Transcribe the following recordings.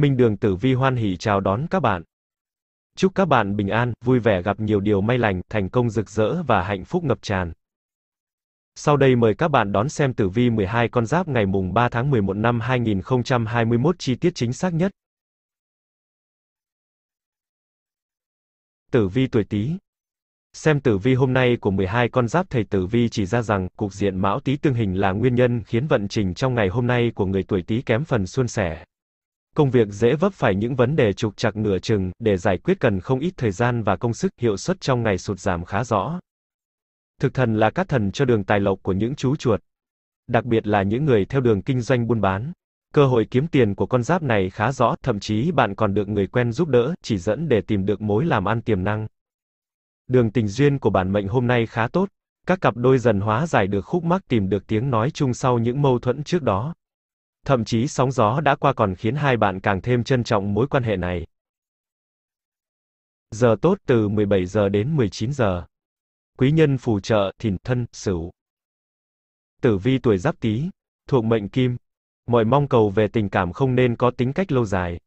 Minh Đường Tử Vi hoan hỉ chào đón các bạn. Chúc các bạn bình an, vui vẻ gặp nhiều điều may lành, thành công rực rỡ và hạnh phúc ngập tràn. Sau đây mời các bạn đón xem tử vi 12 con giáp ngày mùng 3 tháng 11 năm 2021 chi tiết chính xác nhất. Tử vi tuổi Tý. Xem tử vi hôm nay của 12 con giáp thầy tử vi chỉ ra rằng cục diện Mão Tý tương hình là nguyên nhân khiến vận trình trong ngày hôm nay của người tuổi Tý kém phần suôn sẻ. Công việc dễ vấp phải những vấn đề trục trặc nửa chừng, để giải quyết cần không ít thời gian và công sức, hiệu suất trong ngày sụt giảm khá rõ. Thực thần là các thần cho đường tài lộc của những chú chuột. Đặc biệt là những người theo đường kinh doanh buôn bán. Cơ hội kiếm tiền của con giáp này khá rõ, thậm chí bạn còn được người quen giúp đỡ, chỉ dẫn để tìm được mối làm ăn tiềm năng. Đường tình duyên của bản mệnh hôm nay khá tốt, các cặp đôi dần hóa giải được khúc mắc tìm được tiếng nói chung sau những mâu thuẫn trước đó thậm chí sóng gió đã qua còn khiến hai bạn càng thêm trân trọng mối quan hệ này. Giờ tốt từ 17 giờ đến 19 giờ. Quý nhân phù trợ Thìn Thân Sửu. Tử vi tuổi Giáp Tý, thuộc mệnh Kim. Mọi mong cầu về tình cảm không nên có tính cách lâu dài.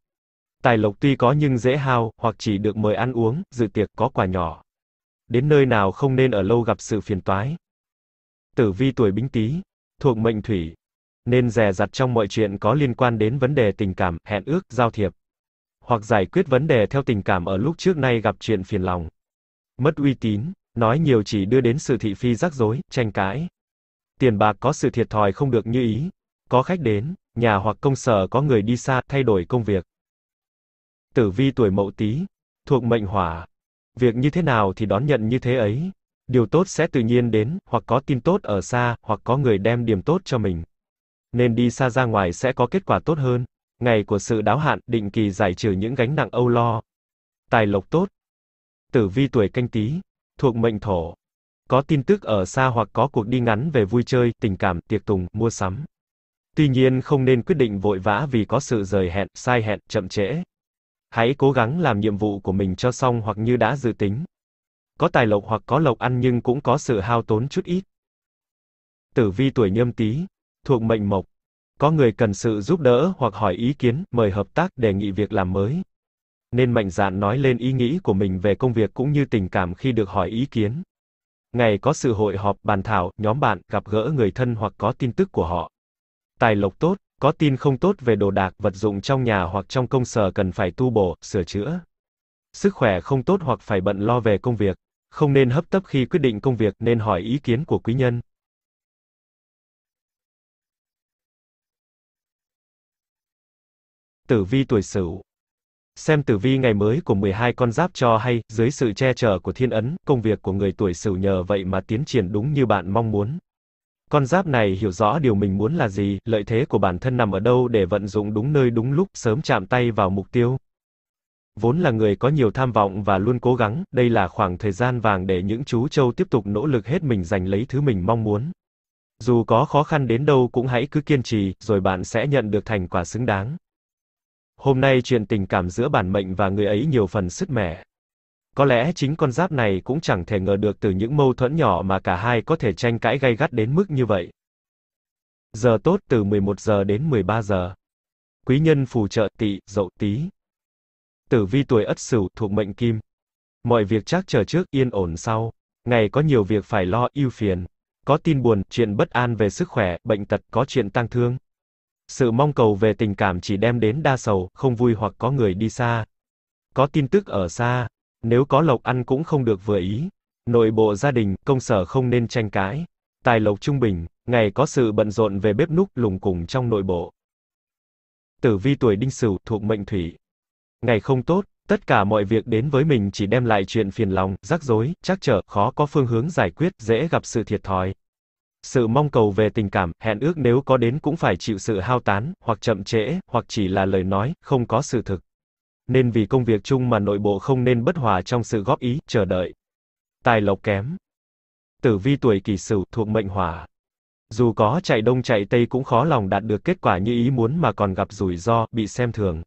Tài lộc tuy có nhưng dễ hao, hoặc chỉ được mời ăn uống, dự tiệc có quà nhỏ. Đến nơi nào không nên ở lâu gặp sự phiền toái. Tử vi tuổi Bính Tý, thuộc mệnh Thủy, nên dè dặt trong mọi chuyện có liên quan đến vấn đề tình cảm, hẹn ước, giao thiệp. Hoặc giải quyết vấn đề theo tình cảm ở lúc trước nay gặp chuyện phiền lòng. Mất uy tín, nói nhiều chỉ đưa đến sự thị phi rắc rối, tranh cãi. Tiền bạc có sự thiệt thòi không được như ý. Có khách đến, nhà hoặc công sở có người đi xa, thay đổi công việc. Tử vi tuổi mậu tý, thuộc mệnh hỏa. Việc như thế nào thì đón nhận như thế ấy. Điều tốt sẽ tự nhiên đến, hoặc có tin tốt ở xa, hoặc có người đem điểm tốt cho mình nên đi xa ra ngoài sẽ có kết quả tốt hơn. Ngày của sự đáo hạn, định kỳ giải trừ những gánh nặng âu lo. Tài lộc tốt. Tử vi tuổi canh tí, thuộc mệnh thổ. Có tin tức ở xa hoặc có cuộc đi ngắn về vui chơi, tình cảm, tiệc tùng, mua sắm. Tuy nhiên không nên quyết định vội vã vì có sự rời hẹn, sai hẹn, chậm trễ. Hãy cố gắng làm nhiệm vụ của mình cho xong hoặc như đã dự tính. Có tài lộc hoặc có lộc ăn nhưng cũng có sự hao tốn chút ít. Tử vi tuổi nhâm tý, thuộc mệnh mộc. Có người cần sự giúp đỡ hoặc hỏi ý kiến, mời hợp tác, đề nghị việc làm mới. Nên mạnh dạn nói lên ý nghĩ của mình về công việc cũng như tình cảm khi được hỏi ý kiến. Ngày có sự hội họp, bàn thảo, nhóm bạn, gặp gỡ người thân hoặc có tin tức của họ. Tài lộc tốt, có tin không tốt về đồ đạc, vật dụng trong nhà hoặc trong công sở cần phải tu bổ, sửa chữa. Sức khỏe không tốt hoặc phải bận lo về công việc. Không nên hấp tấp khi quyết định công việc, nên hỏi ý kiến của quý nhân. Tử vi tuổi Sửu. Xem tử vi ngày mới của 12 con giáp cho hay, dưới sự che chở của thiên ấn, công việc của người tuổi Sửu nhờ vậy mà tiến triển đúng như bạn mong muốn. Con giáp này hiểu rõ điều mình muốn là gì, lợi thế của bản thân nằm ở đâu để vận dụng đúng nơi đúng lúc, sớm chạm tay vào mục tiêu. Vốn là người có nhiều tham vọng và luôn cố gắng, đây là khoảng thời gian vàng để những chú châu tiếp tục nỗ lực hết mình giành lấy thứ mình mong muốn. Dù có khó khăn đến đâu cũng hãy cứ kiên trì, rồi bạn sẽ nhận được thành quả xứng đáng. Hôm nay chuyện tình cảm giữa bản mệnh và người ấy nhiều phần sứt mẻ. Có lẽ chính con giáp này cũng chẳng thể ngờ được từ những mâu thuẫn nhỏ mà cả hai có thể tranh cãi gay gắt đến mức như vậy. Giờ tốt từ 11 giờ đến 13 giờ. Quý nhân phù trợ tỵ, dậu tí. Tử vi tuổi Ất Sửu thuộc mệnh Kim. Mọi việc chắc chờ trước, yên ổn sau. Ngày có nhiều việc phải lo, ưu phiền. Có tin buồn, chuyện bất an về sức khỏe, bệnh tật, có chuyện tang thương sự mong cầu về tình cảm chỉ đem đến đa sầu, không vui hoặc có người đi xa. Có tin tức ở xa, nếu có lộc ăn cũng không được vừa ý. Nội bộ gia đình, công sở không nên tranh cãi. Tài lộc trung bình, ngày có sự bận rộn về bếp núc lùng cùng trong nội bộ. Tử vi tuổi đinh sửu thuộc mệnh thủy. Ngày không tốt, tất cả mọi việc đến với mình chỉ đem lại chuyện phiền lòng, rắc rối, chắc trở, khó có phương hướng giải quyết, dễ gặp sự thiệt thòi. Sự mong cầu về tình cảm, hẹn ước nếu có đến cũng phải chịu sự hao tán, hoặc chậm trễ, hoặc chỉ là lời nói, không có sự thực. Nên vì công việc chung mà nội bộ không nên bất hòa trong sự góp ý, chờ đợi. Tài lộc kém. Tử vi tuổi kỷ sửu thuộc mệnh hỏa. Dù có chạy đông chạy tây cũng khó lòng đạt được kết quả như ý muốn mà còn gặp rủi ro, bị xem thường.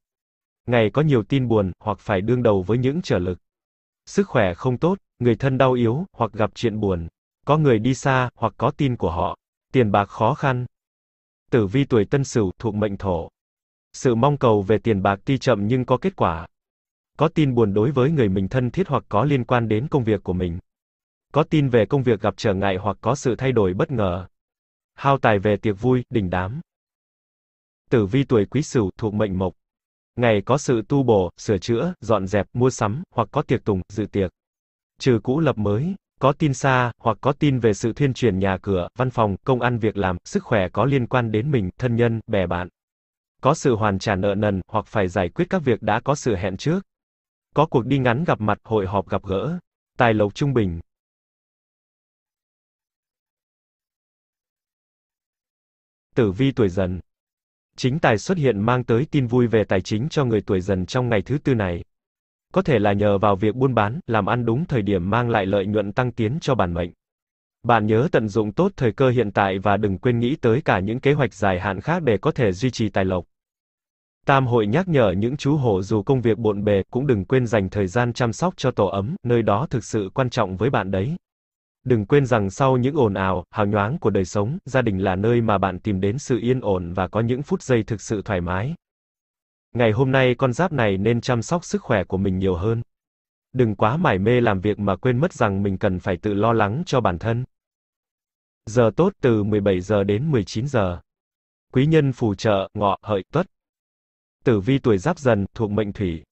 Ngày có nhiều tin buồn, hoặc phải đương đầu với những trở lực. Sức khỏe không tốt, người thân đau yếu, hoặc gặp chuyện buồn, có người đi xa, hoặc có tin của họ. Tiền bạc khó khăn. Tử vi tuổi tân sửu thuộc mệnh thổ. Sự mong cầu về tiền bạc tuy chậm nhưng có kết quả. Có tin buồn đối với người mình thân thiết hoặc có liên quan đến công việc của mình. Có tin về công việc gặp trở ngại hoặc có sự thay đổi bất ngờ. Hao tài về tiệc vui, đình đám. Tử vi tuổi quý sửu thuộc mệnh mộc. Ngày có sự tu bổ, sửa chữa, dọn dẹp, mua sắm, hoặc có tiệc tùng, dự tiệc. Trừ cũ lập mới có tin xa, hoặc có tin về sự thuyên truyền nhà cửa, văn phòng, công ăn việc làm, sức khỏe có liên quan đến mình, thân nhân, bè bạn. Có sự hoàn trả nợ nần, hoặc phải giải quyết các việc đã có sự hẹn trước. Có cuộc đi ngắn gặp mặt, hội họp gặp gỡ. Tài lộc trung bình. Tử vi tuổi dần. Chính tài xuất hiện mang tới tin vui về tài chính cho người tuổi dần trong ngày thứ tư này có thể là nhờ vào việc buôn bán, làm ăn đúng thời điểm mang lại lợi nhuận tăng tiến cho bản mệnh. Bạn nhớ tận dụng tốt thời cơ hiện tại và đừng quên nghĩ tới cả những kế hoạch dài hạn khác để có thể duy trì tài lộc. Tam hội nhắc nhở những chú hổ dù công việc bộn bề cũng đừng quên dành thời gian chăm sóc cho tổ ấm, nơi đó thực sự quan trọng với bạn đấy. Đừng quên rằng sau những ồn ào, hào nhoáng của đời sống, gia đình là nơi mà bạn tìm đến sự yên ổn và có những phút giây thực sự thoải mái. Ngày hôm nay con giáp này nên chăm sóc sức khỏe của mình nhiều hơn. Đừng quá mải mê làm việc mà quên mất rằng mình cần phải tự lo lắng cho bản thân. Giờ tốt từ 17 giờ đến 19 giờ. Quý nhân phù trợ Ngọ, Hợi, Tuất. Tử vi tuổi Giáp Dần thuộc mệnh Thủy.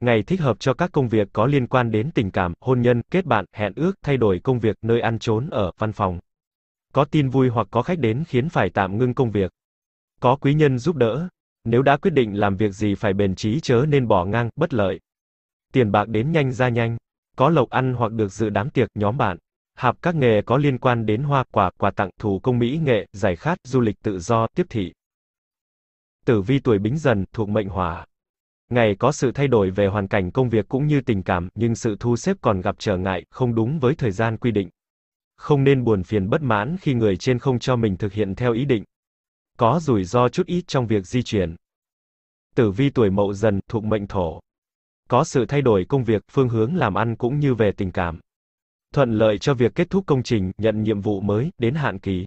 Ngày thích hợp cho các công việc có liên quan đến tình cảm, hôn nhân, kết bạn, hẹn ước, thay đổi công việc, nơi ăn trốn ở, văn phòng. Có tin vui hoặc có khách đến khiến phải tạm ngưng công việc. Có quý nhân giúp đỡ, nếu đã quyết định làm việc gì phải bền chí chớ nên bỏ ngang, bất lợi. Tiền bạc đến nhanh ra nhanh. Có lộc ăn hoặc được dự đám tiệc, nhóm bạn. hợp các nghề có liên quan đến hoa, quả, quà tặng, thủ công mỹ nghệ, giải khát, du lịch tự do, tiếp thị. Tử vi tuổi bính dần, thuộc mệnh hỏa. Ngày có sự thay đổi về hoàn cảnh công việc cũng như tình cảm, nhưng sự thu xếp còn gặp trở ngại, không đúng với thời gian quy định. Không nên buồn phiền bất mãn khi người trên không cho mình thực hiện theo ý định có rủi ro chút ít trong việc di chuyển. Tử vi tuổi mậu dần, thuộc mệnh thổ. Có sự thay đổi công việc, phương hướng làm ăn cũng như về tình cảm. Thuận lợi cho việc kết thúc công trình, nhận nhiệm vụ mới, đến hạn kỳ.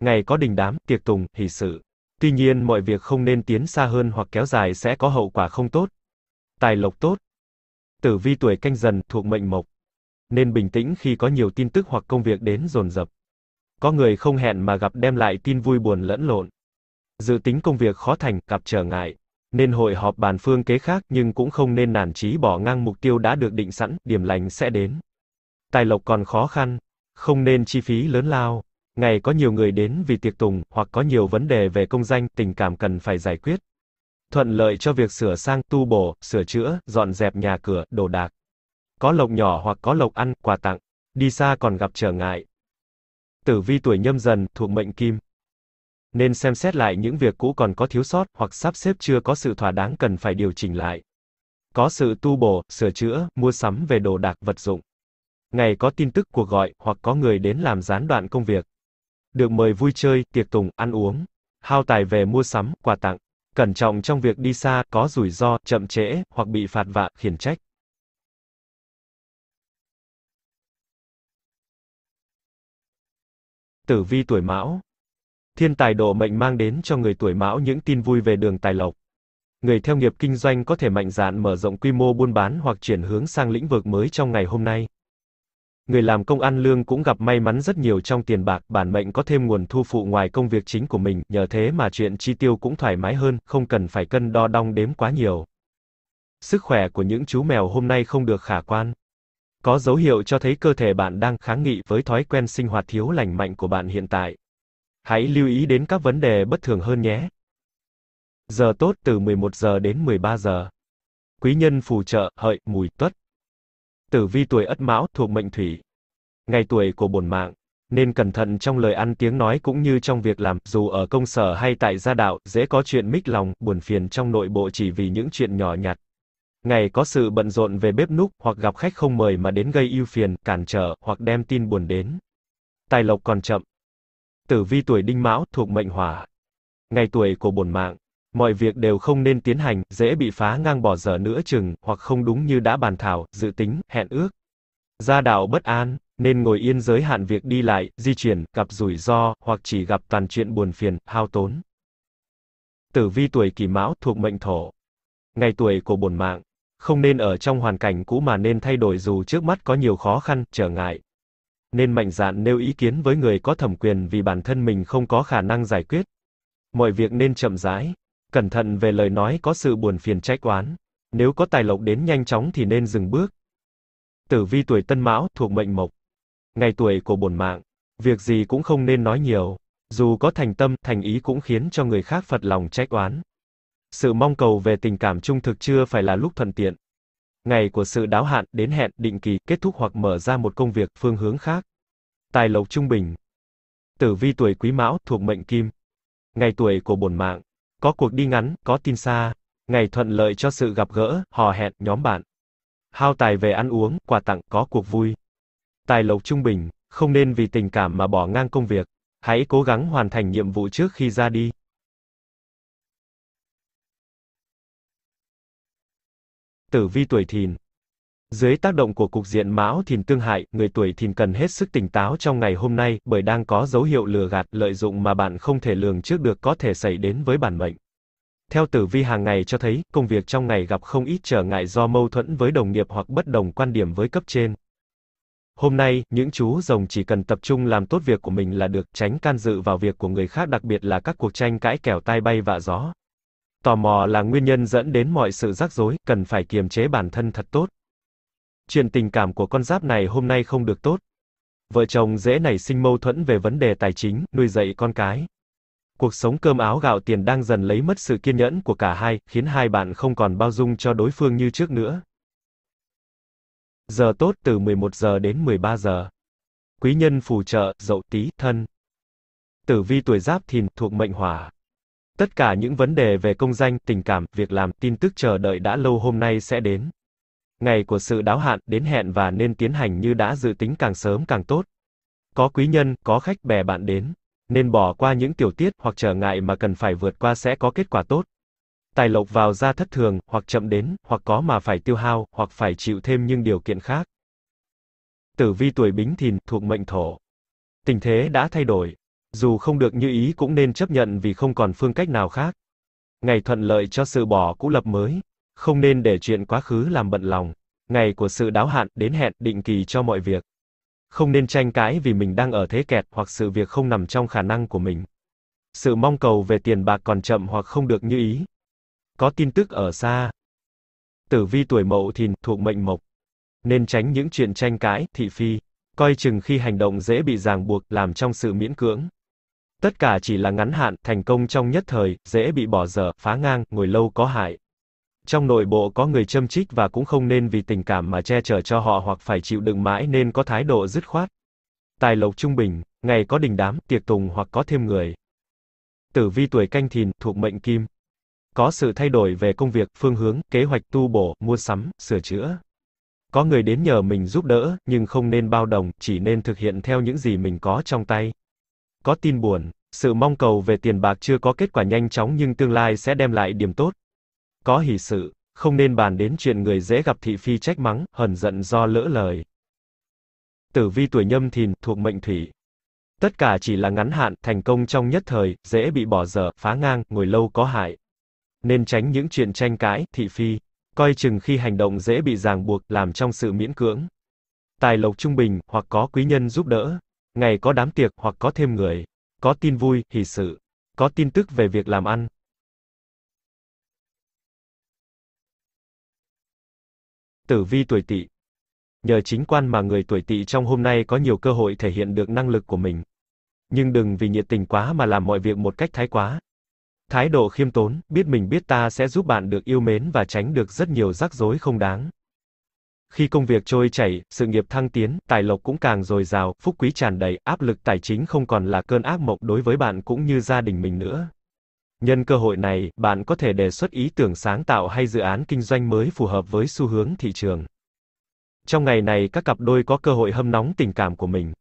Ngày có đình đám, tiệc tùng, hỷ sự. Tuy nhiên mọi việc không nên tiến xa hơn hoặc kéo dài sẽ có hậu quả không tốt. Tài lộc tốt. Tử vi tuổi canh dần, thuộc mệnh mộc. Nên bình tĩnh khi có nhiều tin tức hoặc công việc đến dồn dập có người không hẹn mà gặp đem lại tin vui buồn lẫn lộn. Dự tính công việc khó thành, gặp trở ngại, nên hội họp bàn phương kế khác nhưng cũng không nên nản chí bỏ ngang mục tiêu đã được định sẵn, điểm lành sẽ đến. Tài lộc còn khó khăn, không nên chi phí lớn lao, ngày có nhiều người đến vì tiệc tùng, hoặc có nhiều vấn đề về công danh, tình cảm cần phải giải quyết. Thuận lợi cho việc sửa sang, tu bổ, sửa chữa, dọn dẹp nhà cửa, đồ đạc. Có lộc nhỏ hoặc có lộc ăn, quà tặng. Đi xa còn gặp trở ngại, Tử vi tuổi nhâm dần, thuộc mệnh kim. Nên xem xét lại những việc cũ còn có thiếu sót, hoặc sắp xếp chưa có sự thỏa đáng cần phải điều chỉnh lại. Có sự tu bổ, sửa chữa, mua sắm về đồ đạc vật dụng. Ngày có tin tức cuộc gọi, hoặc có người đến làm gián đoạn công việc. Được mời vui chơi, tiệc tùng, ăn uống. Hao tài về mua sắm, quà tặng. Cẩn trọng trong việc đi xa, có rủi ro, chậm trễ, hoặc bị phạt vạ, khiển trách. tử vi tuổi mão. Thiên tài độ mệnh mang đến cho người tuổi mão những tin vui về đường tài lộc. Người theo nghiệp kinh doanh có thể mạnh dạn mở rộng quy mô buôn bán hoặc chuyển hướng sang lĩnh vực mới trong ngày hôm nay. Người làm công ăn lương cũng gặp may mắn rất nhiều trong tiền bạc, bản mệnh có thêm nguồn thu phụ ngoài công việc chính của mình, nhờ thế mà chuyện chi tiêu cũng thoải mái hơn, không cần phải cân đo đong đếm quá nhiều. Sức khỏe của những chú mèo hôm nay không được khả quan có dấu hiệu cho thấy cơ thể bạn đang kháng nghị với thói quen sinh hoạt thiếu lành mạnh của bạn hiện tại. Hãy lưu ý đến các vấn đề bất thường hơn nhé. Giờ tốt từ 11 giờ đến 13 giờ. Quý nhân phù trợ hợi mùi tuất. Tử vi tuổi Ất Mão thuộc mệnh thủy. Ngày tuổi của bổn mạng nên cẩn thận trong lời ăn tiếng nói cũng như trong việc làm, dù ở công sở hay tại gia đạo, dễ có chuyện mích lòng, buồn phiền trong nội bộ chỉ vì những chuyện nhỏ nhặt. Ngày có sự bận rộn về bếp núc, hoặc gặp khách không mời mà đến gây ưu phiền, cản trở, hoặc đem tin buồn đến. Tài lộc còn chậm. Tử vi tuổi đinh mão, thuộc mệnh hỏa. Ngày tuổi của bổn mạng. Mọi việc đều không nên tiến hành, dễ bị phá ngang bỏ dở nữa chừng, hoặc không đúng như đã bàn thảo, dự tính, hẹn ước. Gia đạo bất an, nên ngồi yên giới hạn việc đi lại, di chuyển, gặp rủi ro, hoặc chỉ gặp toàn chuyện buồn phiền, hao tốn. Tử vi tuổi kỷ mão thuộc mệnh thổ. Ngày tuổi của bổn mạng, không nên ở trong hoàn cảnh cũ mà nên thay đổi dù trước mắt có nhiều khó khăn, trở ngại. Nên mạnh dạn nêu ý kiến với người có thẩm quyền vì bản thân mình không có khả năng giải quyết. Mọi việc nên chậm rãi, cẩn thận về lời nói có sự buồn phiền trách oán. Nếu có tài lộc đến nhanh chóng thì nên dừng bước. Tử vi tuổi Tân Mão thuộc mệnh Mộc. Ngày tuổi của bổn mạng, việc gì cũng không nên nói nhiều, dù có thành tâm, thành ý cũng khiến cho người khác phật lòng trách oán sự mong cầu về tình cảm trung thực chưa phải là lúc thuận tiện. Ngày của sự đáo hạn đến hẹn định kỳ kết thúc hoặc mở ra một công việc phương hướng khác. Tài lộc trung bình. Tử vi tuổi Quý Mão thuộc mệnh Kim. Ngày tuổi của bổn mạng, có cuộc đi ngắn, có tin xa, ngày thuận lợi cho sự gặp gỡ, hò hẹn nhóm bạn. Hao tài về ăn uống, quà tặng, có cuộc vui. Tài lộc trung bình, không nên vì tình cảm mà bỏ ngang công việc, hãy cố gắng hoàn thành nhiệm vụ trước khi ra đi. tử vi tuổi thìn. Dưới tác động của cục diện Mão Thìn tương hại, người tuổi Thìn cần hết sức tỉnh táo trong ngày hôm nay, bởi đang có dấu hiệu lừa gạt, lợi dụng mà bạn không thể lường trước được có thể xảy đến với bản mệnh. Theo tử vi hàng ngày cho thấy, công việc trong ngày gặp không ít trở ngại do mâu thuẫn với đồng nghiệp hoặc bất đồng quan điểm với cấp trên. Hôm nay, những chú rồng chỉ cần tập trung làm tốt việc của mình là được, tránh can dự vào việc của người khác đặc biệt là các cuộc tranh cãi kẻo tai bay vạ gió. Tò mò là nguyên nhân dẫn đến mọi sự rắc rối, cần phải kiềm chế bản thân thật tốt. Chuyện tình cảm của con giáp này hôm nay không được tốt. Vợ chồng dễ nảy sinh mâu thuẫn về vấn đề tài chính, nuôi dạy con cái. Cuộc sống cơm áo gạo tiền đang dần lấy mất sự kiên nhẫn của cả hai, khiến hai bạn không còn bao dung cho đối phương như trước nữa. Giờ tốt từ 11 giờ đến 13 giờ. Quý nhân phù trợ, dậu tí, thân. Tử vi tuổi giáp thìn, thuộc mệnh hỏa. Tất cả những vấn đề về công danh, tình cảm, việc làm, tin tức chờ đợi đã lâu hôm nay sẽ đến. Ngày của sự đáo hạn đến hẹn và nên tiến hành như đã dự tính càng sớm càng tốt. Có quý nhân, có khách bè bạn đến, nên bỏ qua những tiểu tiết hoặc trở ngại mà cần phải vượt qua sẽ có kết quả tốt. Tài lộc vào ra thất thường, hoặc chậm đến, hoặc có mà phải tiêu hao, hoặc phải chịu thêm những điều kiện khác. Tử vi tuổi Bính Thìn thuộc mệnh Thổ. Tình thế đã thay đổi, dù không được như ý cũng nên chấp nhận vì không còn phương cách nào khác. Ngày thuận lợi cho sự bỏ cũ lập mới, không nên để chuyện quá khứ làm bận lòng. Ngày của sự đáo hạn đến hẹn định kỳ cho mọi việc. Không nên tranh cãi vì mình đang ở thế kẹt hoặc sự việc không nằm trong khả năng của mình. Sự mong cầu về tiền bạc còn chậm hoặc không được như ý. Có tin tức ở xa. Tử vi tuổi mậu thìn thuộc mệnh mộc. Nên tránh những chuyện tranh cãi, thị phi. Coi chừng khi hành động dễ bị ràng buộc, làm trong sự miễn cưỡng. Tất cả chỉ là ngắn hạn, thành công trong nhất thời, dễ bị bỏ dở, phá ngang, ngồi lâu có hại. Trong nội bộ có người châm trích và cũng không nên vì tình cảm mà che chở cho họ hoặc phải chịu đựng mãi nên có thái độ dứt khoát. Tài lộc trung bình, ngày có đình đám, tiệc tùng hoặc có thêm người. Tử vi tuổi canh thìn, thuộc mệnh kim. Có sự thay đổi về công việc, phương hướng, kế hoạch tu bổ, mua sắm, sửa chữa. Có người đến nhờ mình giúp đỡ, nhưng không nên bao đồng, chỉ nên thực hiện theo những gì mình có trong tay. Có tin buồn, sự mong cầu về tiền bạc chưa có kết quả nhanh chóng nhưng tương lai sẽ đem lại điểm tốt. Có hỷ sự, không nên bàn đến chuyện người dễ gặp thị phi trách mắng, hờn giận do lỡ lời. Tử vi tuổi nhâm thìn, thuộc mệnh thủy. Tất cả chỉ là ngắn hạn, thành công trong nhất thời, dễ bị bỏ dở, phá ngang, ngồi lâu có hại. Nên tránh những chuyện tranh cãi, thị phi. Coi chừng khi hành động dễ bị ràng buộc, làm trong sự miễn cưỡng. Tài lộc trung bình, hoặc có quý nhân giúp đỡ. Ngày có đám tiệc hoặc có thêm người. Có tin vui, hỷ sự. Có tin tức về việc làm ăn. Tử vi tuổi tỵ. Nhờ chính quan mà người tuổi tỵ trong hôm nay có nhiều cơ hội thể hiện được năng lực của mình. Nhưng đừng vì nhiệt tình quá mà làm mọi việc một cách thái quá. Thái độ khiêm tốn, biết mình biết ta sẽ giúp bạn được yêu mến và tránh được rất nhiều rắc rối không đáng. Khi công việc trôi chảy, sự nghiệp thăng tiến, tài lộc cũng càng dồi dào, phúc quý tràn đầy, áp lực tài chính không còn là cơn ác mộng đối với bạn cũng như gia đình mình nữa. Nhân cơ hội này, bạn có thể đề xuất ý tưởng sáng tạo hay dự án kinh doanh mới phù hợp với xu hướng thị trường. Trong ngày này các cặp đôi có cơ hội hâm nóng tình cảm của mình.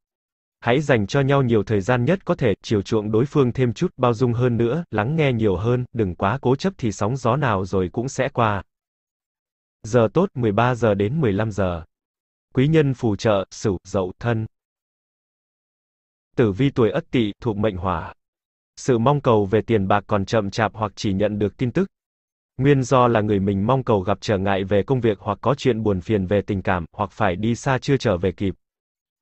Hãy dành cho nhau nhiều thời gian nhất có thể, chiều chuộng đối phương thêm chút, bao dung hơn nữa, lắng nghe nhiều hơn, đừng quá cố chấp thì sóng gió nào rồi cũng sẽ qua. Giờ tốt 13 giờ đến 15 giờ. Quý nhân phù trợ, sửu, dậu, thân. Tử vi tuổi Ất Tỵ thuộc mệnh Hỏa. Sự mong cầu về tiền bạc còn chậm chạp hoặc chỉ nhận được tin tức. Nguyên do là người mình mong cầu gặp trở ngại về công việc hoặc có chuyện buồn phiền về tình cảm, hoặc phải đi xa chưa trở về kịp.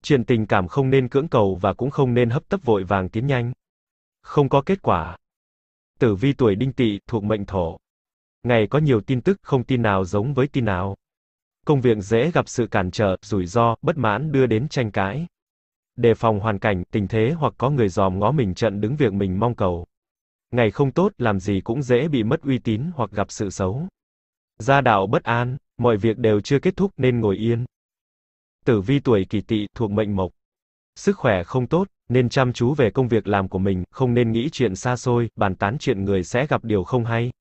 Chuyện tình cảm không nên cưỡng cầu và cũng không nên hấp tấp vội vàng tiến nhanh. Không có kết quả. Tử vi tuổi Đinh Tỵ thuộc mệnh Thổ. Ngày có nhiều tin tức không tin nào giống với tin nào. Công việc dễ gặp sự cản trở, rủi ro, bất mãn đưa đến tranh cãi. Đề phòng hoàn cảnh, tình thế hoặc có người dòm ngó mình trận đứng việc mình mong cầu. Ngày không tốt, làm gì cũng dễ bị mất uy tín hoặc gặp sự xấu. Gia đạo bất an, mọi việc đều chưa kết thúc nên ngồi yên. Tử vi tuổi kỷ tỵ thuộc mệnh mộc. Sức khỏe không tốt, nên chăm chú về công việc làm của mình, không nên nghĩ chuyện xa xôi, bàn tán chuyện người sẽ gặp điều không hay,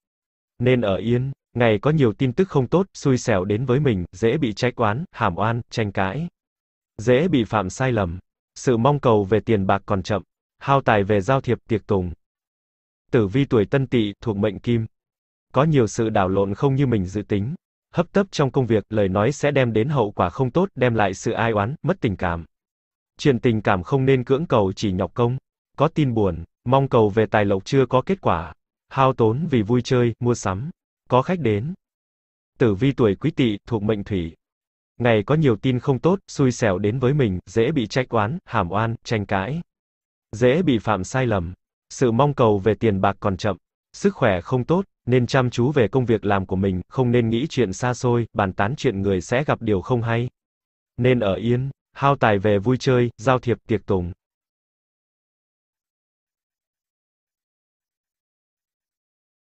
nên ở yên, ngày có nhiều tin tức không tốt, xui xẻo đến với mình, dễ bị trách oán, hàm oan, tranh cãi. Dễ bị phạm sai lầm. Sự mong cầu về tiền bạc còn chậm. Hao tài về giao thiệp tiệc tùng. Tử vi tuổi tân tỵ thuộc mệnh kim. Có nhiều sự đảo lộn không như mình dự tính. Hấp tấp trong công việc, lời nói sẽ đem đến hậu quả không tốt, đem lại sự ai oán, mất tình cảm. Chuyện tình cảm không nên cưỡng cầu chỉ nhọc công. Có tin buồn, mong cầu về tài lộc chưa có kết quả hao tốn vì vui chơi, mua sắm. Có khách đến. Tử vi tuổi Quý Tỵ thuộc mệnh Thủy. Ngày có nhiều tin không tốt, xui xẻo đến với mình, dễ bị trách oán, hàm oan, tranh cãi. Dễ bị phạm sai lầm. Sự mong cầu về tiền bạc còn chậm. Sức khỏe không tốt, nên chăm chú về công việc làm của mình, không nên nghĩ chuyện xa xôi, bàn tán chuyện người sẽ gặp điều không hay. Nên ở yên, hao tài về vui chơi, giao thiệp tiệc tùng.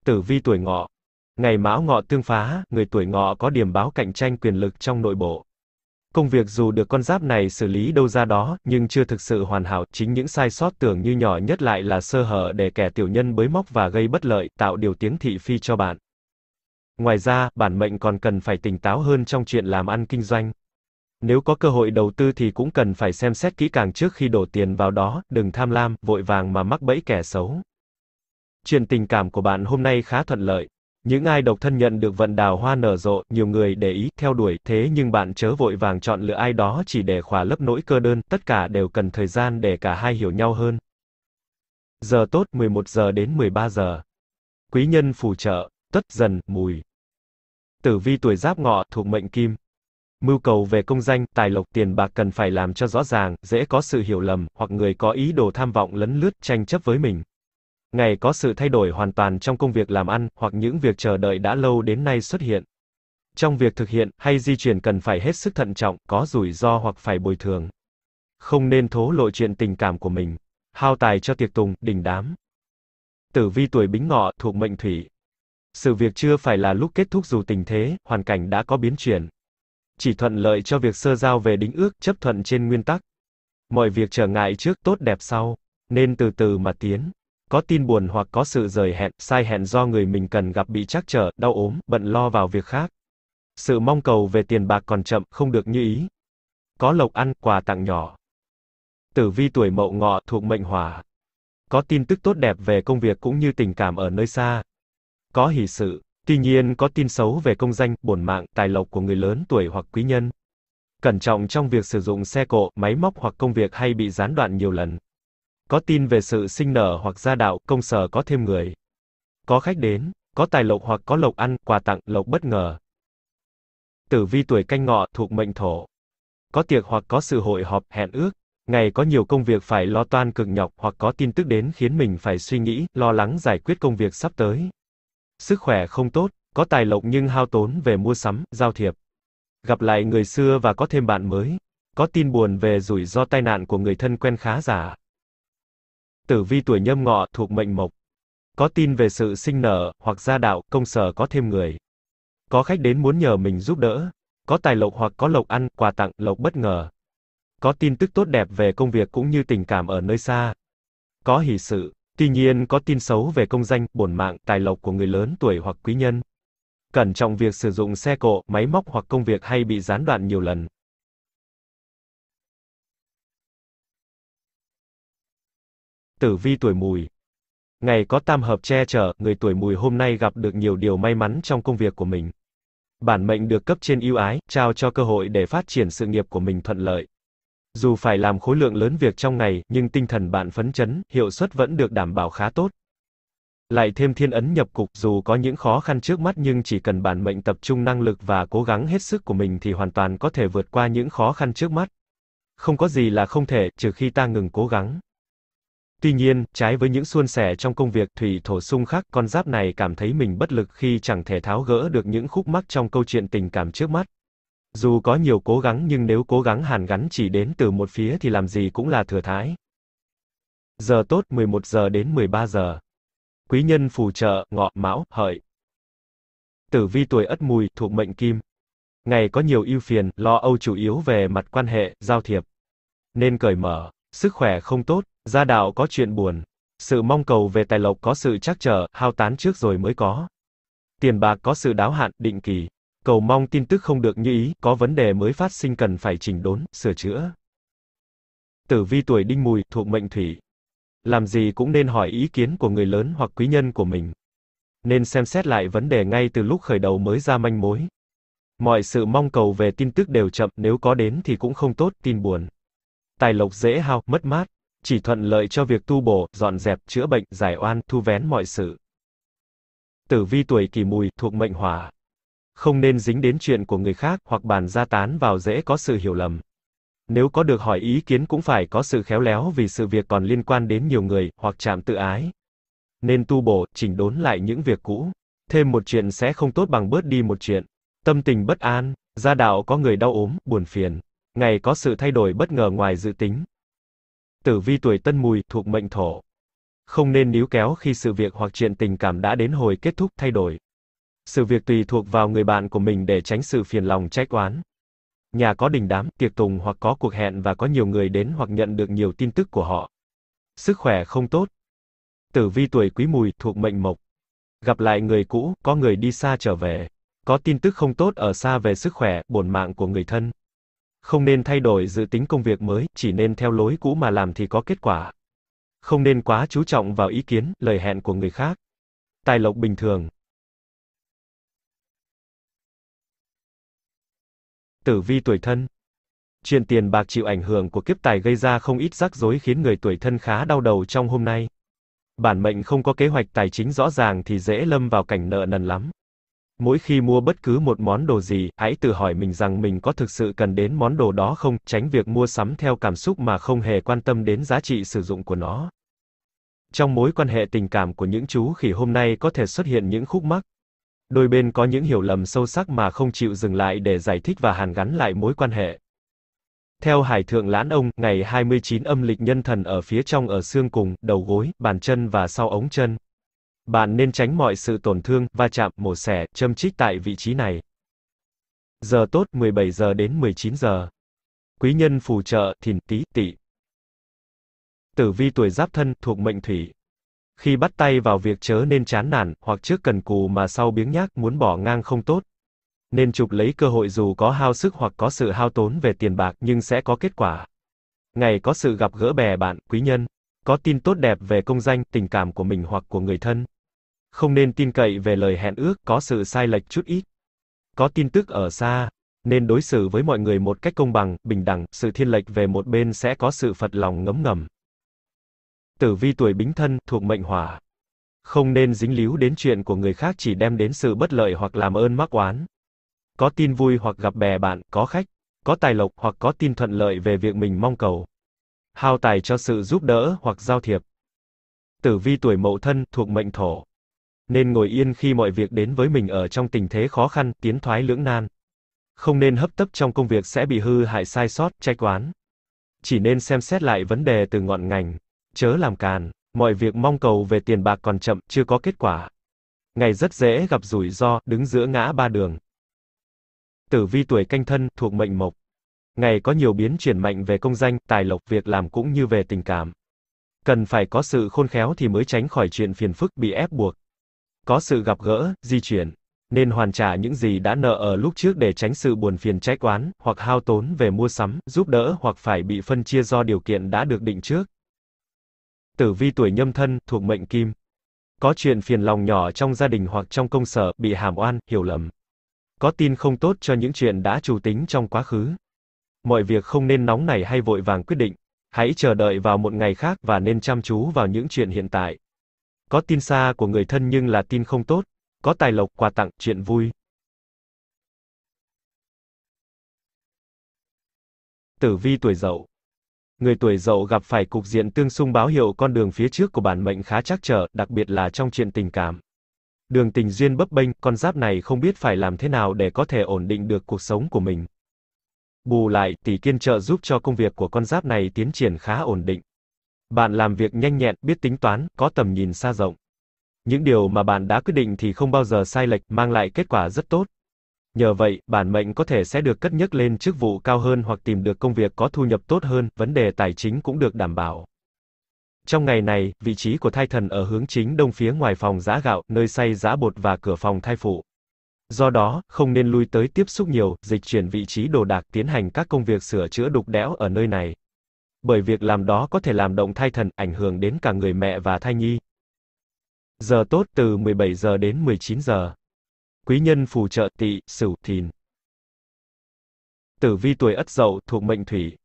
Tử vi tuổi ngọ. Ngày mão ngọ tương phá, người tuổi ngọ có điểm báo cạnh tranh quyền lực trong nội bộ. Công việc dù được con giáp này xử lý đâu ra đó, nhưng chưa thực sự hoàn hảo, chính những sai sót tưởng như nhỏ nhất lại là sơ hở để kẻ tiểu nhân bới móc và gây bất lợi, tạo điều tiếng thị phi cho bạn. Ngoài ra, bản mệnh còn cần phải tỉnh táo hơn trong chuyện làm ăn kinh doanh. Nếu có cơ hội đầu tư thì cũng cần phải xem xét kỹ càng trước khi đổ tiền vào đó, đừng tham lam, vội vàng mà mắc bẫy kẻ xấu. Chuyện tình cảm của bạn hôm nay khá thuận lợi. Những ai độc thân nhận được vận đào hoa nở rộ, nhiều người để ý, theo đuổi, thế nhưng bạn chớ vội vàng chọn lựa ai đó chỉ để khỏa lấp nỗi cơ đơn, tất cả đều cần thời gian để cả hai hiểu nhau hơn. Giờ tốt 11 giờ đến 13 giờ. Quý nhân phù trợ, tuất dần, mùi. Tử vi tuổi giáp ngọ thuộc mệnh kim. Mưu cầu về công danh, tài lộc, tiền bạc cần phải làm cho rõ ràng, dễ có sự hiểu lầm, hoặc người có ý đồ tham vọng lấn lướt, tranh chấp với mình. Ngày có sự thay đổi hoàn toàn trong công việc làm ăn, hoặc những việc chờ đợi đã lâu đến nay xuất hiện. Trong việc thực hiện hay di chuyển cần phải hết sức thận trọng, có rủi ro hoặc phải bồi thường. Không nên thố lộ chuyện tình cảm của mình. Hao tài cho tiệc tùng, đình đám. Tử vi tuổi Bính Ngọ thuộc mệnh Thủy. Sự việc chưa phải là lúc kết thúc dù tình thế, hoàn cảnh đã có biến chuyển. Chỉ thuận lợi cho việc sơ giao về đính ước, chấp thuận trên nguyên tắc. Mọi việc trở ngại trước, tốt đẹp sau, nên từ từ mà tiến có tin buồn hoặc có sự rời hẹn, sai hẹn do người mình cần gặp bị trắc trở, đau ốm, bận lo vào việc khác. Sự mong cầu về tiền bạc còn chậm, không được như ý. Có lộc ăn, quà tặng nhỏ. Tử vi tuổi mậu ngọ thuộc mệnh hỏa. Có tin tức tốt đẹp về công việc cũng như tình cảm ở nơi xa. Có hỷ sự, tuy nhiên có tin xấu về công danh, bổn mạng, tài lộc của người lớn tuổi hoặc quý nhân. Cẩn trọng trong việc sử dụng xe cộ, máy móc hoặc công việc hay bị gián đoạn nhiều lần có tin về sự sinh nở hoặc gia đạo, công sở có thêm người. Có khách đến, có tài lộc hoặc có lộc ăn, quà tặng, lộc bất ngờ. Tử vi tuổi canh ngọ thuộc mệnh thổ. Có tiệc hoặc có sự hội họp, hẹn ước, ngày có nhiều công việc phải lo toan cực nhọc hoặc có tin tức đến khiến mình phải suy nghĩ, lo lắng giải quyết công việc sắp tới. Sức khỏe không tốt, có tài lộc nhưng hao tốn về mua sắm, giao thiệp. Gặp lại người xưa và có thêm bạn mới. Có tin buồn về rủi ro tai nạn của người thân quen khá giả. Tử vi tuổi nhâm ngọ thuộc mệnh mộc. Có tin về sự sinh nở, hoặc gia đạo, công sở có thêm người. Có khách đến muốn nhờ mình giúp đỡ. Có tài lộc hoặc có lộc ăn, quà tặng, lộc bất ngờ. Có tin tức tốt đẹp về công việc cũng như tình cảm ở nơi xa. Có hỷ sự, tuy nhiên có tin xấu về công danh, bổn mạng, tài lộc của người lớn tuổi hoặc quý nhân. Cẩn trọng việc sử dụng xe cộ, máy móc hoặc công việc hay bị gián đoạn nhiều lần. tử vi tuổi mùi. Ngày có tam hợp che chở, người tuổi mùi hôm nay gặp được nhiều điều may mắn trong công việc của mình. Bản mệnh được cấp trên ưu ái, trao cho cơ hội để phát triển sự nghiệp của mình thuận lợi. Dù phải làm khối lượng lớn việc trong ngày, nhưng tinh thần bạn phấn chấn, hiệu suất vẫn được đảm bảo khá tốt. Lại thêm thiên ấn nhập cục, dù có những khó khăn trước mắt nhưng chỉ cần bản mệnh tập trung năng lực và cố gắng hết sức của mình thì hoàn toàn có thể vượt qua những khó khăn trước mắt. Không có gì là không thể, trừ khi ta ngừng cố gắng. Tuy nhiên, trái với những suôn sẻ trong công việc, Thủy Thổ Sung khắc, con giáp này cảm thấy mình bất lực khi chẳng thể tháo gỡ được những khúc mắc trong câu chuyện tình cảm trước mắt. Dù có nhiều cố gắng nhưng nếu cố gắng hàn gắn chỉ đến từ một phía thì làm gì cũng là thừa thái. Giờ tốt 11 giờ đến 13 giờ. Quý nhân phù trợ, ngọ, mão, hợi. Tử vi tuổi Ất Mùi thuộc mệnh Kim. Ngày có nhiều ưu phiền, lo âu chủ yếu về mặt quan hệ, giao thiệp. Nên cởi mở, sức khỏe không tốt, gia đạo có chuyện buồn, sự mong cầu về tài lộc có sự trắc trở, hao tán trước rồi mới có. Tiền bạc có sự đáo hạn, định kỳ. Cầu mong tin tức không được như ý, có vấn đề mới phát sinh cần phải chỉnh đốn, sửa chữa. Tử vi tuổi đinh mùi, thuộc mệnh thủy. Làm gì cũng nên hỏi ý kiến của người lớn hoặc quý nhân của mình. Nên xem xét lại vấn đề ngay từ lúc khởi đầu mới ra manh mối. Mọi sự mong cầu về tin tức đều chậm, nếu có đến thì cũng không tốt, tin buồn tài lộc dễ hao, mất mát, chỉ thuận lợi cho việc tu bổ, dọn dẹp, chữa bệnh, giải oan, thu vén mọi sự. Tử vi tuổi kỷ mùi, thuộc mệnh hỏa. Không nên dính đến chuyện của người khác, hoặc bàn ra tán vào dễ có sự hiểu lầm. Nếu có được hỏi ý kiến cũng phải có sự khéo léo vì sự việc còn liên quan đến nhiều người, hoặc chạm tự ái. Nên tu bổ, chỉnh đốn lại những việc cũ. Thêm một chuyện sẽ không tốt bằng bớt đi một chuyện. Tâm tình bất an, gia đạo có người đau ốm, buồn phiền ngày có sự thay đổi bất ngờ ngoài dự tính. Tử vi tuổi Tân Mùi thuộc mệnh Thổ. Không nên níu kéo khi sự việc hoặc chuyện tình cảm đã đến hồi kết thúc thay đổi. Sự việc tùy thuộc vào người bạn của mình để tránh sự phiền lòng trách oán. Nhà có đình đám, tiệc tùng hoặc có cuộc hẹn và có nhiều người đến hoặc nhận được nhiều tin tức của họ. Sức khỏe không tốt. Tử vi tuổi Quý Mùi thuộc mệnh Mộc. Gặp lại người cũ, có người đi xa trở về. Có tin tức không tốt ở xa về sức khỏe, bổn mạng của người thân. Không nên thay đổi dự tính công việc mới, chỉ nên theo lối cũ mà làm thì có kết quả. Không nên quá chú trọng vào ý kiến, lời hẹn của người khác. Tài lộc bình thường. Tử vi tuổi thân. Chuyện tiền bạc chịu ảnh hưởng của kiếp tài gây ra không ít rắc rối khiến người tuổi thân khá đau đầu trong hôm nay. Bản mệnh không có kế hoạch tài chính rõ ràng thì dễ lâm vào cảnh nợ nần lắm. Mỗi khi mua bất cứ một món đồ gì, hãy tự hỏi mình rằng mình có thực sự cần đến món đồ đó không, tránh việc mua sắm theo cảm xúc mà không hề quan tâm đến giá trị sử dụng của nó. Trong mối quan hệ tình cảm của những chú khỉ hôm nay có thể xuất hiện những khúc mắc. Đôi bên có những hiểu lầm sâu sắc mà không chịu dừng lại để giải thích và hàn gắn lại mối quan hệ. Theo Hải Thượng Lãn Ông, ngày 29 âm lịch nhân thần ở phía trong ở xương cùng, đầu gối, bàn chân và sau ống chân. Bạn nên tránh mọi sự tổn thương, va chạm, mổ xẻ, châm chích tại vị trí này. Giờ tốt 17 giờ đến 19 giờ. Quý nhân phù trợ Thìn Tý Tỵ. Tử vi tuổi Giáp Thân thuộc mệnh Thủy. Khi bắt tay vào việc chớ nên chán nản, hoặc trước cần cù mà sau biếng nhác, muốn bỏ ngang không tốt. Nên chụp lấy cơ hội dù có hao sức hoặc có sự hao tốn về tiền bạc nhưng sẽ có kết quả. Ngày có sự gặp gỡ bè bạn, quý nhân, có tin tốt đẹp về công danh, tình cảm của mình hoặc của người thân không nên tin cậy về lời hẹn ước, có sự sai lệch chút ít. Có tin tức ở xa, nên đối xử với mọi người một cách công bằng, bình đẳng, sự thiên lệch về một bên sẽ có sự phật lòng ngấm ngầm. Tử vi tuổi bính thân, thuộc mệnh hỏa. Không nên dính líu đến chuyện của người khác chỉ đem đến sự bất lợi hoặc làm ơn mắc oán. Có tin vui hoặc gặp bè bạn, có khách, có tài lộc hoặc có tin thuận lợi về việc mình mong cầu. Hao tài cho sự giúp đỡ hoặc giao thiệp. Tử vi tuổi mậu thân, thuộc mệnh thổ nên ngồi yên khi mọi việc đến với mình ở trong tình thế khó khăn, tiến thoái lưỡng nan. Không nên hấp tấp trong công việc sẽ bị hư hại sai sót, trách oán. Chỉ nên xem xét lại vấn đề từ ngọn ngành, chớ làm càn, mọi việc mong cầu về tiền bạc còn chậm, chưa có kết quả. Ngày rất dễ gặp rủi ro, đứng giữa ngã ba đường. Tử vi tuổi canh thân, thuộc mệnh mộc. Ngày có nhiều biến chuyển mạnh về công danh, tài lộc, việc làm cũng như về tình cảm. Cần phải có sự khôn khéo thì mới tránh khỏi chuyện phiền phức bị ép buộc có sự gặp gỡ, di chuyển. Nên hoàn trả những gì đã nợ ở lúc trước để tránh sự buồn phiền trách oán, hoặc hao tốn về mua sắm, giúp đỡ hoặc phải bị phân chia do điều kiện đã được định trước. Tử vi tuổi nhâm thân, thuộc mệnh kim. Có chuyện phiền lòng nhỏ trong gia đình hoặc trong công sở, bị hàm oan, hiểu lầm. Có tin không tốt cho những chuyện đã chủ tính trong quá khứ. Mọi việc không nên nóng nảy hay vội vàng quyết định. Hãy chờ đợi vào một ngày khác và nên chăm chú vào những chuyện hiện tại. Có tin xa của người thân nhưng là tin không tốt. Có tài lộc, quà tặng, chuyện vui. Tử vi tuổi dậu. Người tuổi dậu gặp phải cục diện tương xung báo hiệu con đường phía trước của bản mệnh khá chắc trở, đặc biệt là trong chuyện tình cảm. Đường tình duyên bấp bênh, con giáp này không biết phải làm thế nào để có thể ổn định được cuộc sống của mình. Bù lại, tỷ kiên trợ giúp cho công việc của con giáp này tiến triển khá ổn định. Bạn làm việc nhanh nhẹn, biết tính toán, có tầm nhìn xa rộng. Những điều mà bạn đã quyết định thì không bao giờ sai lệch, mang lại kết quả rất tốt. Nhờ vậy, bản mệnh có thể sẽ được cất nhắc lên chức vụ cao hơn hoặc tìm được công việc có thu nhập tốt hơn, vấn đề tài chính cũng được đảm bảo. Trong ngày này, vị trí của thai thần ở hướng chính đông phía ngoài phòng giã gạo, nơi xay giã bột và cửa phòng thai phụ. Do đó, không nên lui tới tiếp xúc nhiều, dịch chuyển vị trí đồ đạc tiến hành các công việc sửa chữa đục đẽo ở nơi này bởi việc làm đó có thể làm động thai thần, ảnh hưởng đến cả người mẹ và thai nhi. Giờ tốt từ 17 giờ đến 19 giờ. Quý nhân phù trợ tỵ, sửu, thìn. Tử vi tuổi Ất Dậu thuộc mệnh thủy.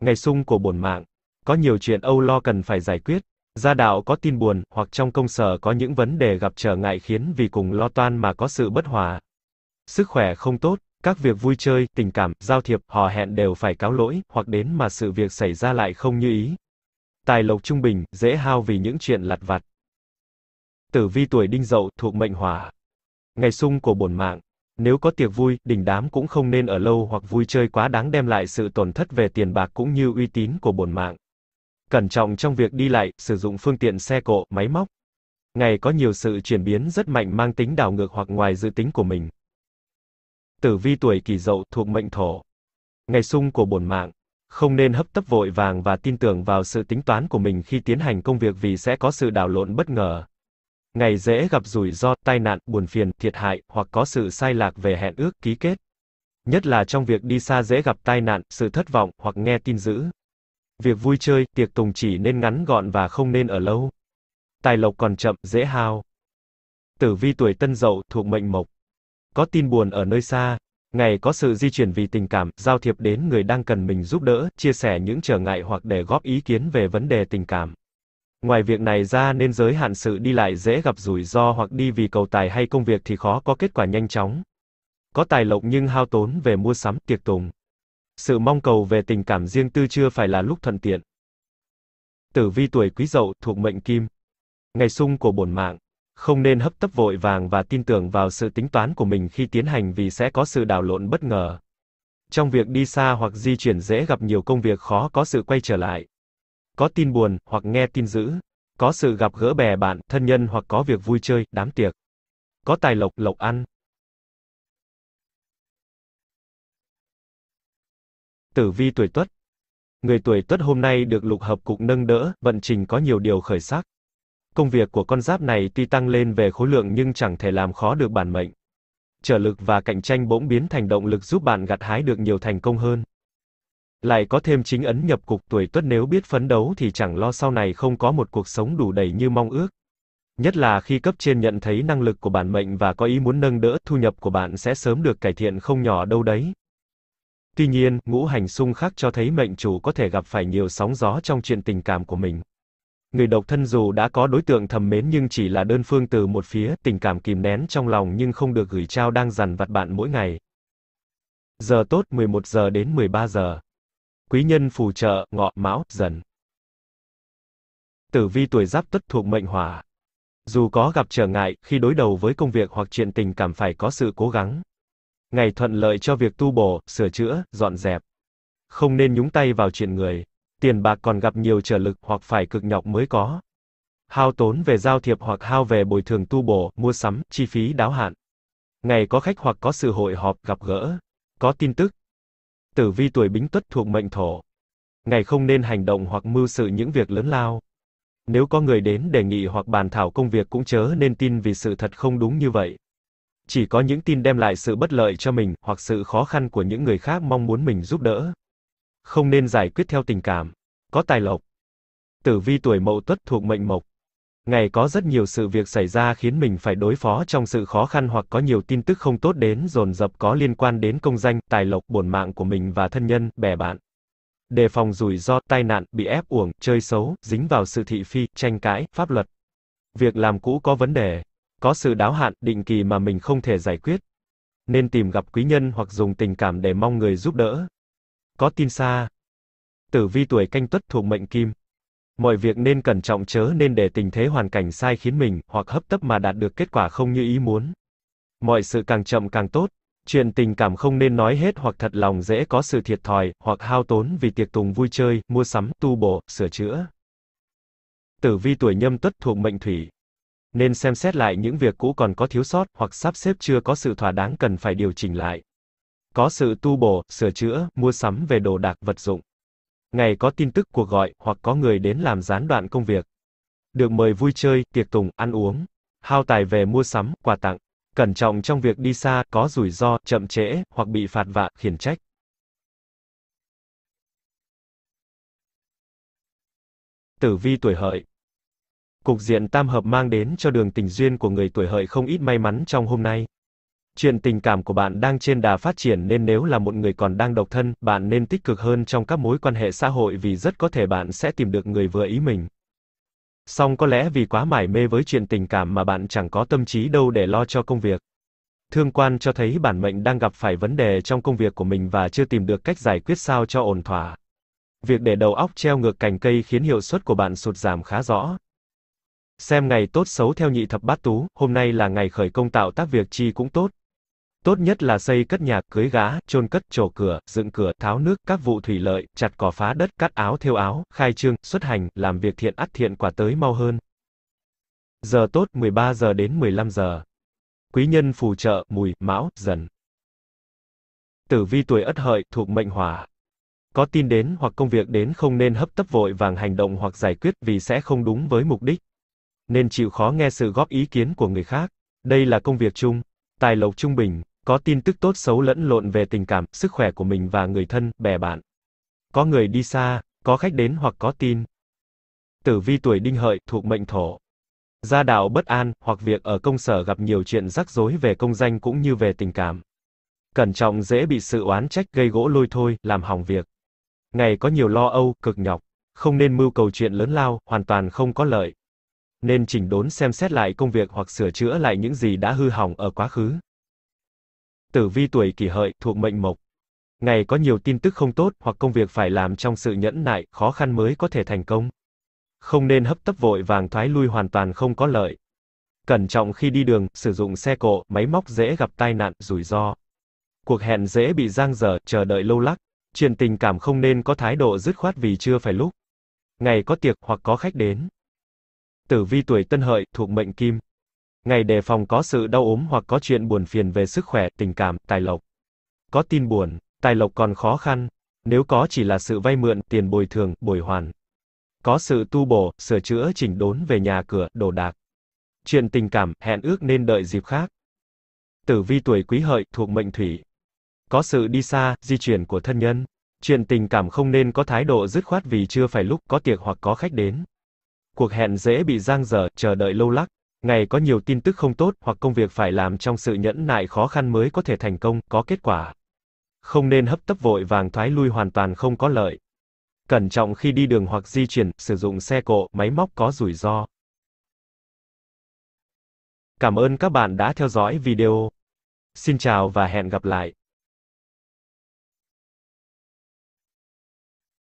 Ngày sung của bổn mạng, có nhiều chuyện âu lo cần phải giải quyết, gia đạo có tin buồn hoặc trong công sở có những vấn đề gặp trở ngại khiến vì cùng lo toan mà có sự bất hòa. Sức khỏe không tốt, các việc vui chơi, tình cảm, giao thiệp, hò hẹn đều phải cáo lỗi, hoặc đến mà sự việc xảy ra lại không như ý. Tài lộc trung bình, dễ hao vì những chuyện lặt vặt. Tử vi tuổi đinh dậu, thuộc mệnh hỏa. Ngày sung của bổn mạng. Nếu có tiệc vui, đình đám cũng không nên ở lâu hoặc vui chơi quá đáng đem lại sự tổn thất về tiền bạc cũng như uy tín của bổn mạng. Cẩn trọng trong việc đi lại, sử dụng phương tiện xe cộ, máy móc. Ngày có nhiều sự chuyển biến rất mạnh mang tính đảo ngược hoặc ngoài dự tính của mình. Tử vi tuổi kỷ dậu thuộc mệnh thổ. Ngày sung của bổn mạng. Không nên hấp tấp vội vàng và tin tưởng vào sự tính toán của mình khi tiến hành công việc vì sẽ có sự đảo lộn bất ngờ. Ngày dễ gặp rủi ro, tai nạn, buồn phiền, thiệt hại, hoặc có sự sai lạc về hẹn ước, ký kết. Nhất là trong việc đi xa dễ gặp tai nạn, sự thất vọng, hoặc nghe tin dữ. Việc vui chơi, tiệc tùng chỉ nên ngắn gọn và không nên ở lâu. Tài lộc còn chậm, dễ hao. Tử vi tuổi tân dậu, thuộc mệnh mộc có tin buồn ở nơi xa, ngày có sự di chuyển vì tình cảm, giao thiệp đến người đang cần mình giúp đỡ, chia sẻ những trở ngại hoặc để góp ý kiến về vấn đề tình cảm. Ngoài việc này ra nên giới hạn sự đi lại dễ gặp rủi ro hoặc đi vì cầu tài hay công việc thì khó có kết quả nhanh chóng. Có tài lộc nhưng hao tốn về mua sắm, tiệc tùng. Sự mong cầu về tình cảm riêng tư chưa phải là lúc thuận tiện. Tử vi tuổi Quý Dậu thuộc mệnh Kim. Ngày sung của bổn mạng không nên hấp tấp vội vàng và tin tưởng vào sự tính toán của mình khi tiến hành vì sẽ có sự đảo lộn bất ngờ. Trong việc đi xa hoặc di chuyển dễ gặp nhiều công việc khó có sự quay trở lại. Có tin buồn hoặc nghe tin dữ, có sự gặp gỡ bè bạn, thân nhân hoặc có việc vui chơi, đám tiệc. Có tài lộc, lộc ăn. Tử vi tuổi Tuất. Người tuổi Tuất hôm nay được lục hợp cục nâng đỡ, vận trình có nhiều điều khởi sắc công việc của con giáp này tuy tăng lên về khối lượng nhưng chẳng thể làm khó được bản mệnh. Trở lực và cạnh tranh bỗng biến thành động lực giúp bạn gặt hái được nhiều thành công hơn. Lại có thêm chính ấn nhập cục tuổi tuất nếu biết phấn đấu thì chẳng lo sau này không có một cuộc sống đủ đầy như mong ước. Nhất là khi cấp trên nhận thấy năng lực của bản mệnh và có ý muốn nâng đỡ, thu nhập của bạn sẽ sớm được cải thiện không nhỏ đâu đấy. Tuy nhiên, ngũ hành xung khắc cho thấy mệnh chủ có thể gặp phải nhiều sóng gió trong chuyện tình cảm của mình. Người độc thân dù đã có đối tượng thầm mến nhưng chỉ là đơn phương từ một phía, tình cảm kìm nén trong lòng nhưng không được gửi trao đang dằn vặt bạn mỗi ngày. Giờ tốt 11 giờ đến 13 giờ. Quý nhân phù trợ, ngọ, mão, dần. Tử vi tuổi giáp tuất thuộc mệnh hỏa. Dù có gặp trở ngại, khi đối đầu với công việc hoặc chuyện tình cảm phải có sự cố gắng. Ngày thuận lợi cho việc tu bổ, sửa chữa, dọn dẹp. Không nên nhúng tay vào chuyện người tiền bạc còn gặp nhiều trở lực hoặc phải cực nhọc mới có. Hao tốn về giao thiệp hoặc hao về bồi thường tu bổ, mua sắm, chi phí đáo hạn. Ngày có khách hoặc có sự hội họp, gặp gỡ, có tin tức. Tử vi tuổi bính tuất thuộc mệnh thổ. Ngày không nên hành động hoặc mưu sự những việc lớn lao. Nếu có người đến đề nghị hoặc bàn thảo công việc cũng chớ nên tin vì sự thật không đúng như vậy. Chỉ có những tin đem lại sự bất lợi cho mình, hoặc sự khó khăn của những người khác mong muốn mình giúp đỡ không nên giải quyết theo tình cảm. Có tài lộc. Tử vi tuổi mậu tuất thuộc mệnh mộc. Ngày có rất nhiều sự việc xảy ra khiến mình phải đối phó trong sự khó khăn hoặc có nhiều tin tức không tốt đến dồn dập có liên quan đến công danh, tài lộc, bổn mạng của mình và thân nhân, bè bạn. Đề phòng rủi ro, tai nạn, bị ép uổng, chơi xấu, dính vào sự thị phi, tranh cãi, pháp luật. Việc làm cũ có vấn đề, có sự đáo hạn, định kỳ mà mình không thể giải quyết. Nên tìm gặp quý nhân hoặc dùng tình cảm để mong người giúp đỡ, có tin xa. Tử vi tuổi canh tuất thuộc mệnh kim. Mọi việc nên cẩn trọng chớ nên để tình thế hoàn cảnh sai khiến mình, hoặc hấp tấp mà đạt được kết quả không như ý muốn. Mọi sự càng chậm càng tốt. Chuyện tình cảm không nên nói hết hoặc thật lòng dễ có sự thiệt thòi, hoặc hao tốn vì tiệc tùng vui chơi, mua sắm, tu bổ, sửa chữa. Tử vi tuổi nhâm tuất thuộc mệnh thủy. Nên xem xét lại những việc cũ còn có thiếu sót, hoặc sắp xếp chưa có sự thỏa đáng cần phải điều chỉnh lại có sự tu bổ, sửa chữa, mua sắm về đồ đạc vật dụng. Ngày có tin tức cuộc gọi hoặc có người đến làm gián đoạn công việc. Được mời vui chơi, tiệc tùng, ăn uống. Hao tài về mua sắm, quà tặng. Cẩn trọng trong việc đi xa, có rủi ro, chậm trễ, hoặc bị phạt vạ, khiển trách. Tử vi tuổi hợi Cục diện tam hợp mang đến cho đường tình duyên của người tuổi hợi không ít may mắn trong hôm nay. Chuyện tình cảm của bạn đang trên đà phát triển nên nếu là một người còn đang độc thân, bạn nên tích cực hơn trong các mối quan hệ xã hội vì rất có thể bạn sẽ tìm được người vừa ý mình. Song có lẽ vì quá mải mê với chuyện tình cảm mà bạn chẳng có tâm trí đâu để lo cho công việc. Thương quan cho thấy bản mệnh đang gặp phải vấn đề trong công việc của mình và chưa tìm được cách giải quyết sao cho ổn thỏa. Việc để đầu óc treo ngược cành cây khiến hiệu suất của bạn sụt giảm khá rõ. Xem ngày tốt xấu theo nhị thập bát tú, hôm nay là ngày khởi công tạo tác việc chi cũng tốt, Tốt nhất là xây cất nhà, cưới gã, chôn cất, trổ cửa, dựng cửa, tháo nước, các vụ thủy lợi, chặt cỏ phá đất, cắt áo thêu áo, khai trương, xuất hành, làm việc thiện ắt thiện quả tới mau hơn. Giờ tốt 13 giờ đến 15 giờ. Quý nhân phù trợ, mùi, mão, dần. Tử vi tuổi ất hợi, thuộc mệnh hỏa. Có tin đến hoặc công việc đến không nên hấp tấp vội vàng hành động hoặc giải quyết vì sẽ không đúng với mục đích. Nên chịu khó nghe sự góp ý kiến của người khác. Đây là công việc chung, Tài lộc trung bình, có tin tức tốt xấu lẫn lộn về tình cảm, sức khỏe của mình và người thân, bè bạn. Có người đi xa, có khách đến hoặc có tin. Tử vi tuổi đinh hợi, thuộc mệnh thổ. Gia đạo bất an, hoặc việc ở công sở gặp nhiều chuyện rắc rối về công danh cũng như về tình cảm. Cẩn trọng dễ bị sự oán trách gây gỗ lôi thôi, làm hỏng việc. Ngày có nhiều lo âu, cực nhọc. Không nên mưu cầu chuyện lớn lao, hoàn toàn không có lợi nên chỉnh đốn xem xét lại công việc hoặc sửa chữa lại những gì đã hư hỏng ở quá khứ. Tử vi tuổi kỷ hợi thuộc mệnh mộc. Ngày có nhiều tin tức không tốt hoặc công việc phải làm trong sự nhẫn nại, khó khăn mới có thể thành công. Không nên hấp tấp vội vàng thoái lui hoàn toàn không có lợi. Cẩn trọng khi đi đường, sử dụng xe cộ, máy móc dễ gặp tai nạn, rủi ro. Cuộc hẹn dễ bị giang dở, chờ đợi lâu lắc. Chuyện tình cảm không nên có thái độ dứt khoát vì chưa phải lúc. Ngày có tiệc hoặc có khách đến. Tử vi tuổi Tân Hợi, thuộc mệnh Kim. Ngày đề phòng có sự đau ốm hoặc có chuyện buồn phiền về sức khỏe, tình cảm, tài lộc. Có tin buồn, tài lộc còn khó khăn, nếu có chỉ là sự vay mượn, tiền bồi thường, bồi hoàn. Có sự tu bổ, sửa chữa chỉnh đốn về nhà cửa, đồ đạc. Chuyện tình cảm, hẹn ước nên đợi dịp khác. Tử vi tuổi Quý Hợi, thuộc mệnh Thủy. Có sự đi xa, di chuyển của thân nhân. Chuyện tình cảm không nên có thái độ dứt khoát vì chưa phải lúc có tiệc hoặc có khách đến cuộc hẹn dễ bị giang dở, chờ đợi lâu lắc. Ngày có nhiều tin tức không tốt hoặc công việc phải làm trong sự nhẫn nại khó khăn mới có thể thành công, có kết quả. Không nên hấp tấp vội vàng thoái lui hoàn toàn không có lợi. Cẩn trọng khi đi đường hoặc di chuyển, sử dụng xe cộ, máy móc có rủi ro. Cảm ơn các bạn đã theo dõi video. Xin chào và hẹn gặp lại.